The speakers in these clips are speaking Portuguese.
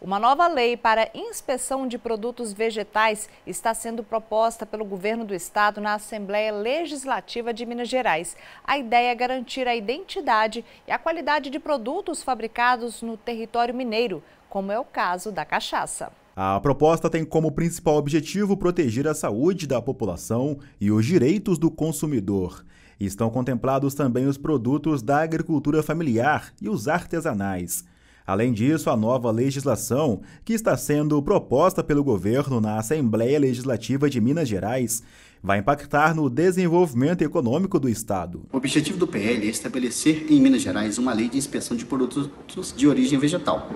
Uma nova lei para inspeção de produtos vegetais está sendo proposta pelo governo do estado na Assembleia Legislativa de Minas Gerais. A ideia é garantir a identidade e a qualidade de produtos fabricados no território mineiro, como é o caso da cachaça. A proposta tem como principal objetivo proteger a saúde da população e os direitos do consumidor. Estão contemplados também os produtos da agricultura familiar e os artesanais. Além disso, a nova legislação, que está sendo proposta pelo governo na Assembleia Legislativa de Minas Gerais, vai impactar no desenvolvimento econômico do Estado. O objetivo do PL é estabelecer em Minas Gerais uma lei de inspeção de produtos de origem vegetal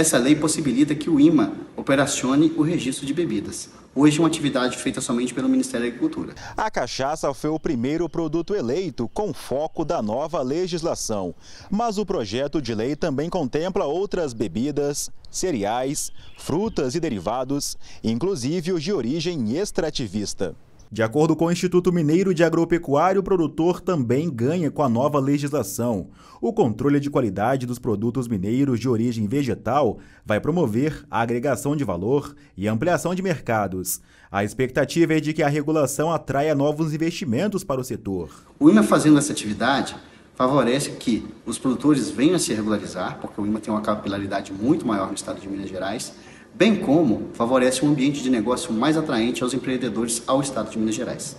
essa lei possibilita que o IMA operacione o registro de bebidas. Hoje, uma atividade feita somente pelo Ministério da Agricultura. A cachaça foi o primeiro produto eleito com foco da nova legislação. Mas o projeto de lei também contempla outras bebidas, cereais, frutas e derivados, inclusive os de origem extrativista. De acordo com o Instituto Mineiro de Agropecuário, o produtor também ganha com a nova legislação. O controle de qualidade dos produtos mineiros de origem vegetal vai promover a agregação de valor e ampliação de mercados. A expectativa é de que a regulação atraia novos investimentos para o setor. O IMA fazendo essa atividade favorece que os produtores venham a se regularizar, porque o IMA tem uma capilaridade muito maior no estado de Minas Gerais bem como favorece um ambiente de negócio mais atraente aos empreendedores ao Estado de Minas Gerais.